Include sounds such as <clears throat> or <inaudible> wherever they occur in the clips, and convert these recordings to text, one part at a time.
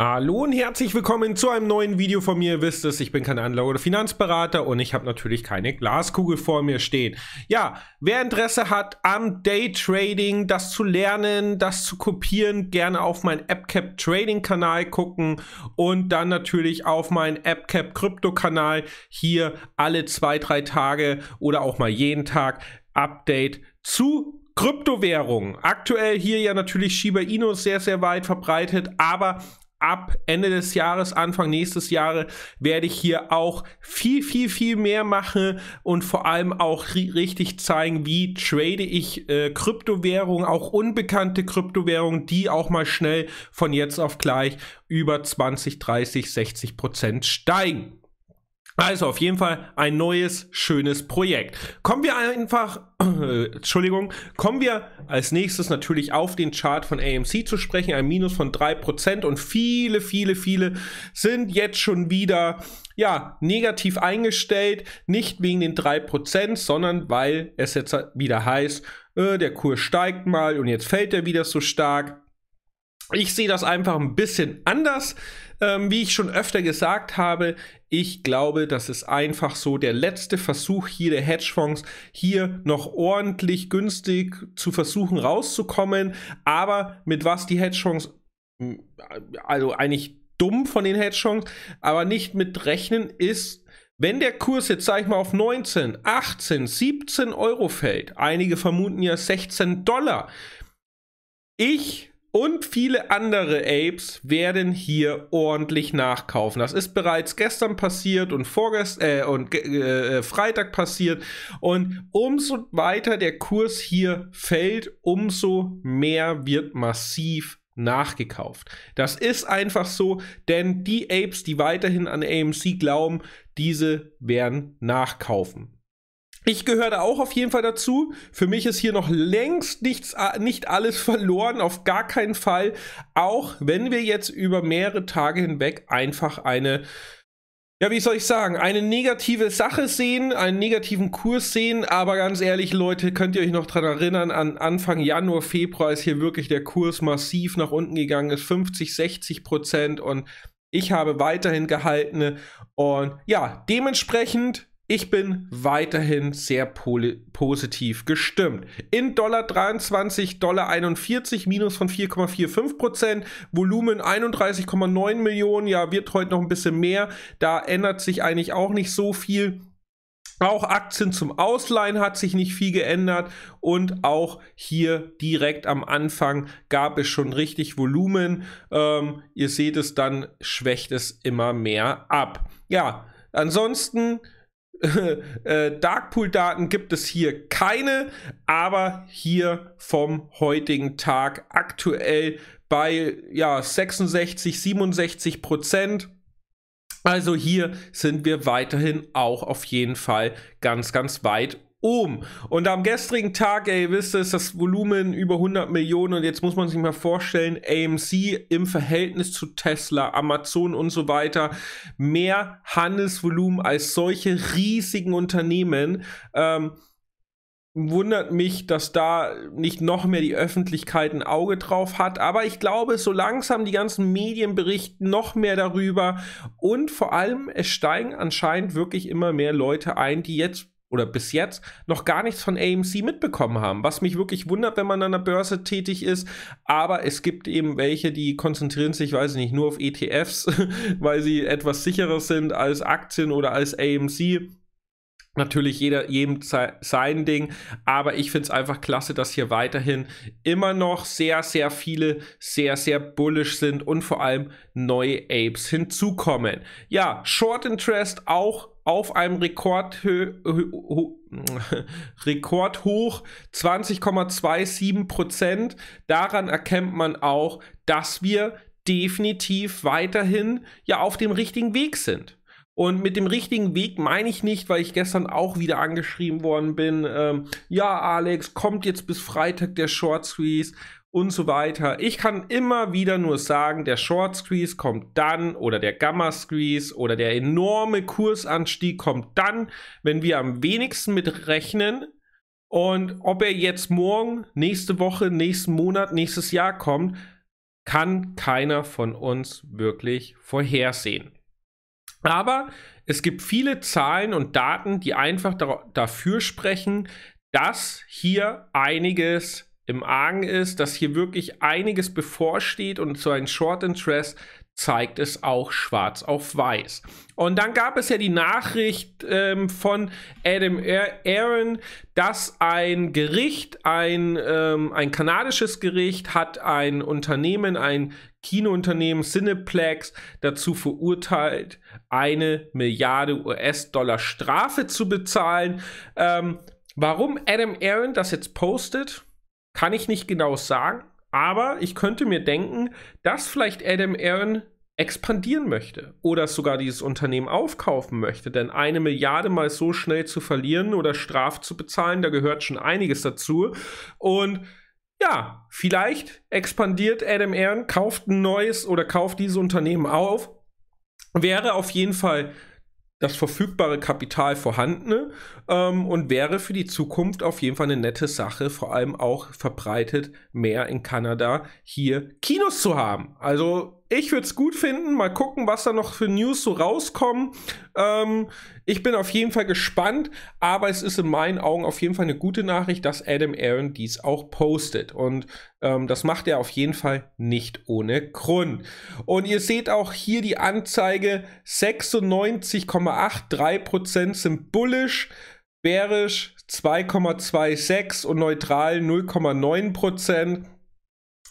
Hallo und herzlich willkommen zu einem neuen Video von mir. Ihr wisst es, ich bin kein Anlage- oder Finanzberater und ich habe natürlich keine Glaskugel vor mir stehen. Ja, wer Interesse hat am Daytrading, das zu lernen, das zu kopieren, gerne auf meinen AppCap Trading Kanal gucken und dann natürlich auf meinen AppCap Krypto Kanal hier alle zwei, drei Tage oder auch mal jeden Tag Update zu Kryptowährungen. Aktuell hier ja natürlich Shiba Inu sehr, sehr weit verbreitet, aber ab Ende des Jahres, Anfang nächstes Jahres werde ich hier auch viel, viel, viel mehr machen und vor allem auch richtig zeigen, wie trade ich äh, Kryptowährungen, auch unbekannte Kryptowährungen, die auch mal schnell von jetzt auf gleich über 20, 30, 60 Prozent steigen. Also auf jeden Fall ein neues, schönes Projekt. Kommen wir einfach, äh, <clears throat> Entschuldigung, kommen wir als nächstes natürlich auf den Chart von AMC zu sprechen, ein Minus von 3% und viele, viele, viele sind jetzt schon wieder, ja, negativ eingestellt, nicht wegen den 3%, sondern weil es jetzt wieder heißt, äh, der Kurs steigt mal und jetzt fällt er wieder so stark. Ich sehe das einfach ein bisschen anders. Ähm, wie ich schon öfter gesagt habe, ich glaube, das ist einfach so der letzte Versuch hier der Hedgefonds, hier noch ordentlich günstig zu versuchen rauszukommen. Aber mit was die Hedgefonds, äh, also eigentlich dumm von den Hedgefonds, aber nicht mit rechnen, ist wenn der Kurs jetzt, sag ich mal, auf 19, 18, 17 Euro fällt, einige vermuten ja 16 Dollar, ich und viele andere Apes werden hier ordentlich nachkaufen. Das ist bereits gestern passiert und vorgestern äh, und äh, Freitag passiert und umso weiter der Kurs hier fällt, umso mehr wird massiv nachgekauft. Das ist einfach so, denn die Apes, die weiterhin an AMC glauben, diese werden nachkaufen. Ich gehöre da auch auf jeden Fall dazu. Für mich ist hier noch längst nichts, äh, nicht alles verloren, auf gar keinen Fall. Auch wenn wir jetzt über mehrere Tage hinweg einfach eine, ja, wie soll ich sagen, eine negative Sache sehen, einen negativen Kurs sehen. Aber ganz ehrlich, Leute, könnt ihr euch noch daran erinnern, an Anfang Januar, Februar ist hier wirklich der Kurs massiv nach unten gegangen, ist 50, 60 Prozent und ich habe weiterhin gehalten. Und ja, dementsprechend ich bin weiterhin sehr positiv gestimmt. In Dollar 23, Dollar 41, Minus von 4,45 Prozent, Volumen 31,9 Millionen, ja, wird heute noch ein bisschen mehr. Da ändert sich eigentlich auch nicht so viel. Auch Aktien zum Ausleihen hat sich nicht viel geändert und auch hier direkt am Anfang gab es schon richtig Volumen. Ähm, ihr seht es, dann schwächt es immer mehr ab. Ja, ansonsten <laughs> äh, Darkpool-Daten gibt es hier keine, aber hier vom heutigen Tag aktuell bei ja, 66, 67 Prozent. Also hier sind wir weiterhin auch auf jeden Fall ganz, ganz weit um. Und am gestrigen Tag, ey, wisst ihr, ist das Volumen über 100 Millionen und jetzt muss man sich mal vorstellen, AMC im Verhältnis zu Tesla, Amazon und so weiter, mehr Handelsvolumen als solche riesigen Unternehmen. Ähm, wundert mich, dass da nicht noch mehr die Öffentlichkeit ein Auge drauf hat. Aber ich glaube, so langsam die ganzen Medien berichten noch mehr darüber. Und vor allem, es steigen anscheinend wirklich immer mehr Leute ein, die jetzt oder bis jetzt noch gar nichts von AMC mitbekommen haben. Was mich wirklich wundert, wenn man an der Börse tätig ist. Aber es gibt eben welche, die konzentrieren sich, weiß ich nicht, nur auf ETFs, <laughs> weil sie etwas sicherer sind als Aktien oder als AMC. Natürlich jeder, jedem sein Ding, aber ich finde es einfach klasse, dass hier weiterhin immer noch sehr, sehr viele sehr, sehr bullish sind und vor allem neue Apes hinzukommen. Ja, Short Interest auch auf einem Rekordhoch <laughs> 20,27 Daran erkennt man auch, dass wir definitiv weiterhin ja auf dem richtigen Weg sind. Und mit dem richtigen Weg meine ich nicht, weil ich gestern auch wieder angeschrieben worden bin. Ähm, ja, Alex, kommt jetzt bis Freitag der Short Squeeze und so weiter. Ich kann immer wieder nur sagen, der Short Squeeze kommt dann oder der Gamma Squeeze oder der enorme Kursanstieg kommt dann, wenn wir am wenigsten mit rechnen. Und ob er jetzt morgen, nächste Woche, nächsten Monat, nächstes Jahr kommt, kann keiner von uns wirklich vorhersehen. Aber es gibt viele Zahlen und Daten, die einfach dafür sprechen, dass hier einiges im Argen ist, dass hier wirklich einiges bevorsteht und so ein Short Interest zeigt es auch schwarz auf weiß. Und dann gab es ja die Nachricht ähm, von Adam Aaron, dass ein Gericht, ein, ähm, ein kanadisches Gericht, hat ein Unternehmen, ein Kinounternehmen Cineplex dazu verurteilt, eine Milliarde US-Dollar Strafe zu bezahlen. Ähm, warum Adam Aaron das jetzt postet? Kann ich nicht genau sagen, aber ich könnte mir denken, dass vielleicht Adam Aaron expandieren möchte oder sogar dieses Unternehmen aufkaufen möchte. Denn eine Milliarde mal so schnell zu verlieren oder Straf zu bezahlen, da gehört schon einiges dazu. Und ja, vielleicht expandiert Adam Aaron, kauft ein neues oder kauft dieses Unternehmen auf. Wäre auf jeden Fall das verfügbare Kapital vorhandene ähm, und wäre für die Zukunft auf jeden Fall eine nette Sache, vor allem auch verbreitet mehr in Kanada hier Kinos zu haben. Also ich würde es gut finden. Mal gucken, was da noch für News so rauskommen. Ähm, ich bin auf jeden Fall gespannt, aber es ist in meinen Augen auf jeden Fall eine gute Nachricht, dass Adam Aaron dies auch postet. Und ähm, das macht er auf jeden Fall nicht ohne Grund. Und ihr seht auch hier die Anzeige: 96,83% sind bullish. Bärisch 2,26 und neutral 0,9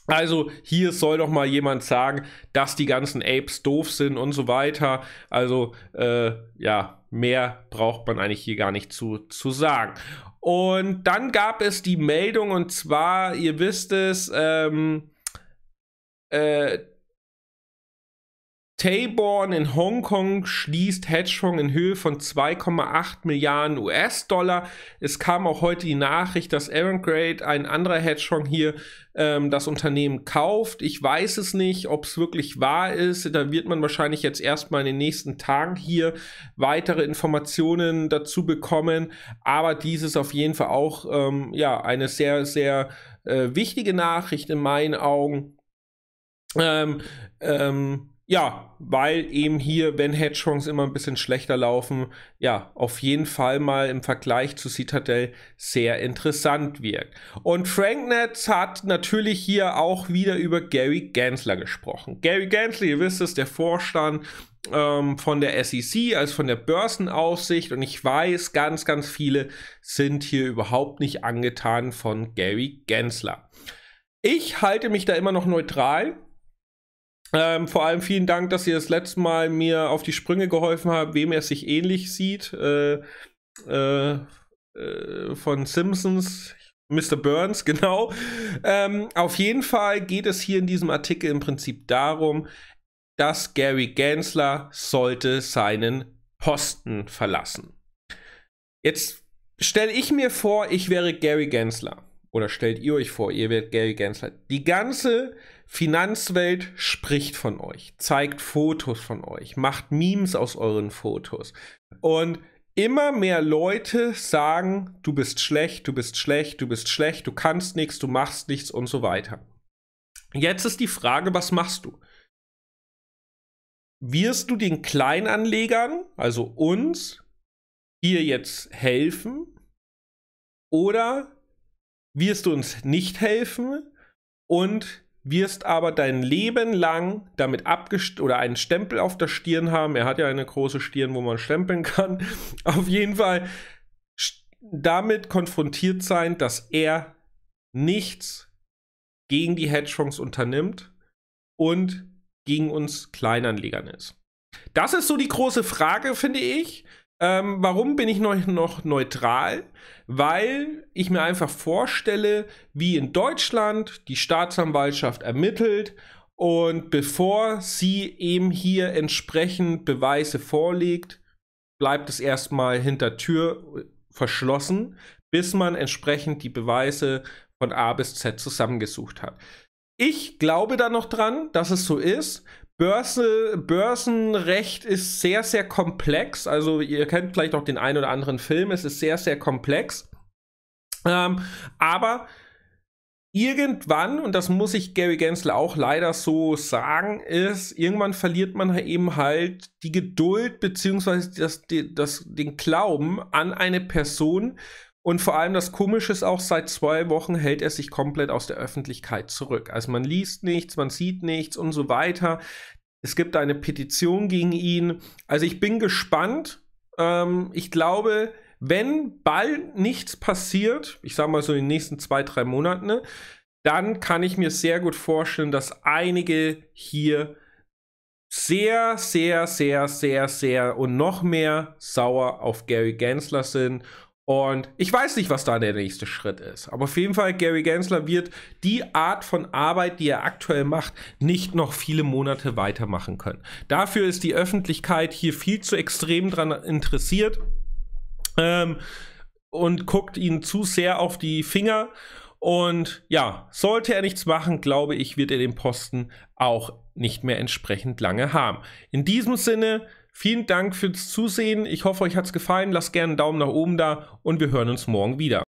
also hier soll doch mal jemand sagen, dass die ganzen Apes doof sind und so weiter. Also äh, ja, mehr braucht man eigentlich hier gar nicht zu, zu sagen. Und dann gab es die Meldung und zwar, ihr wisst es, ähm, äh, Tayborn in Hongkong schließt Hedgefonds in Höhe von 2,8 Milliarden US-Dollar. Es kam auch heute die Nachricht, dass Aaron Grade, ein anderer Hedgefonds hier, ähm, das Unternehmen kauft. Ich weiß es nicht, ob es wirklich wahr ist. Da wird man wahrscheinlich jetzt erstmal in den nächsten Tagen hier weitere Informationen dazu bekommen. Aber dies ist auf jeden Fall auch ähm, ja, eine sehr, sehr äh, wichtige Nachricht in meinen Augen. Ähm, ähm, ja, weil eben hier, wenn Hedgehogs immer ein bisschen schlechter laufen, ja, auf jeden Fall mal im Vergleich zu Citadel sehr interessant wirkt. Und Franknetz hat natürlich hier auch wieder über Gary Gensler gesprochen. Gary Gensler, ihr wisst es, der Vorstand ähm, von der SEC, also von der Börsenaufsicht. Und ich weiß, ganz, ganz viele sind hier überhaupt nicht angetan von Gary Gensler. Ich halte mich da immer noch neutral ähm, vor allem vielen Dank, dass ihr das letzte Mal mir auf die Sprünge geholfen habt, wem er sich ähnlich sieht. Äh, äh, äh von Simpsons, Mr. Burns, <laughs> genau. Ähm, auf jeden Fall geht es hier in diesem Artikel im Prinzip darum, dass Gary Gensler sollte seinen Posten verlassen. Jetzt stelle ich mir vor, ich wäre Gary Gensler. Oder stellt ihr euch vor, ihr wärt Gary Gensler. Die ganze Finanzwelt spricht von euch, zeigt Fotos von euch, macht Memes aus euren Fotos. Und immer mehr Leute sagen, du bist schlecht, du bist schlecht, du bist schlecht, du kannst nichts, du machst nichts und so weiter. Jetzt ist die Frage, was machst du? Wirst du den Kleinanlegern, also uns, hier jetzt helfen? Oder wirst du uns nicht helfen und wirst aber dein Leben lang damit abgest oder einen Stempel auf der Stirn haben. Er hat ja eine große Stirn, wo man stempeln kann. <laughs> Auf jeden Fall damit konfrontiert sein, dass er nichts gegen die Hedgefonds unternimmt und gegen uns Kleinanlegern ist. Das ist so die große Frage, finde ich. Ähm, warum bin ich noch, noch neutral? Weil ich mir einfach vorstelle, wie in Deutschland die Staatsanwaltschaft ermittelt und bevor sie eben hier entsprechend Beweise vorlegt, bleibt es erstmal hinter Tür verschlossen, bis man entsprechend die Beweise von A bis Z zusammengesucht hat. Ich glaube da noch dran, dass es so ist. Börse, Börsenrecht ist sehr, sehr komplex. Also ihr kennt vielleicht auch den einen oder anderen Film. Es ist sehr, sehr komplex. Ähm, aber irgendwann, und das muss ich Gary Gensler auch leider so sagen, ist, irgendwann verliert man eben halt die Geduld beziehungsweise das, das, den Glauben an eine Person, und vor allem das Komische ist auch, seit zwei Wochen hält er sich komplett aus der Öffentlichkeit zurück. Also man liest nichts, man sieht nichts und so weiter. Es gibt eine Petition gegen ihn. Also ich bin gespannt. Ähm, ich glaube, wenn bald nichts passiert, ich sage mal so in den nächsten zwei, drei Monaten, ne, dann kann ich mir sehr gut vorstellen, dass einige hier sehr, sehr, sehr, sehr, sehr und noch mehr sauer auf Gary Gensler sind und ich weiß nicht, was da der nächste Schritt ist. Aber auf jeden Fall, Gary Gensler wird die Art von Arbeit, die er aktuell macht, nicht noch viele Monate weitermachen können. Dafür ist die Öffentlichkeit hier viel zu extrem daran interessiert ähm, und guckt ihnen zu sehr auf die Finger. Und ja, sollte er nichts machen, glaube ich, wird er den Posten auch nicht mehr entsprechend lange haben. In diesem Sinne, Vielen Dank fürs Zusehen. Ich hoffe, euch hat's gefallen. Lasst gerne einen Daumen nach oben da und wir hören uns morgen wieder.